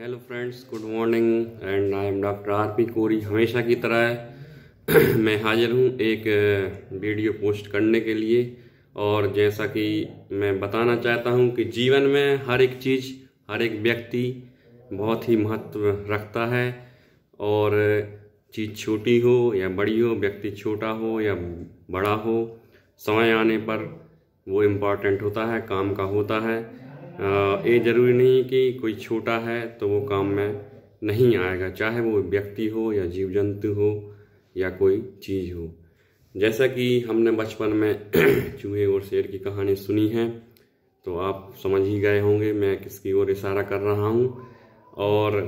hello friends good morning and I am doctor R P Kori हमेशा की तरह मैं हाजिर हूँ एक वीडियो पोस्ट करने के लिए और जैसा कि मैं बताना चाहता हूँ कि जीवन में हर एक चीज़ हर एक व्यक्ति बहुत ही महत्व रखता है और चीज़ छोटी हो या बड़ी हो व्यक्ति छोटा हो या बड़ा हो समय आने पर वो इम्पॉर्टेंट होता है काम का होता है ये ज़रूरी नहीं कि कोई छोटा है तो वो काम में नहीं आएगा चाहे वो व्यक्ति हो या जीव जंतु हो या कोई चीज़ हो जैसा कि हमने बचपन में चूहे और शेर की कहानी सुनी है तो आप समझ ही गए होंगे मैं किसकी ओर इशारा कर रहा हूँ और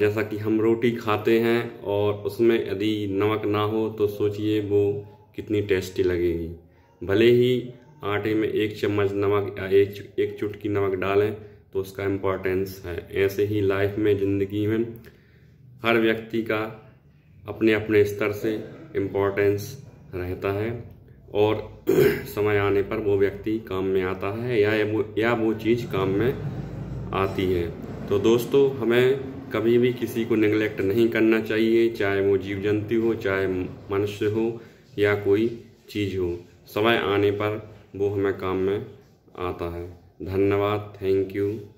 जैसा कि हम रोटी खाते हैं और उसमें यदि नमक ना हो तो सोचिए वो कितनी टेस्टी लगेगी भले ही आटे में एक चम्मच नमक या एक एक चुटकी नमक डालें तो उसका इम्पोर्टेंस है ऐसे ही लाइफ में ज़िंदगी में हर व्यक्ति का अपने अपने स्तर से इम्पोर्टेंस रहता है और समय आने पर वो व्यक्ति काम में आता है या वो या वो चीज़ काम में आती है तो दोस्तों हमें कभी भी किसी को निगलेक्ट नहीं करना चाहिए चाहे वो जीव जंतु हो चाहे मनुष्य हो या कोई चीज़ हो समय आने पर वो हमें काम में आता है धन्यवाद थैंक यू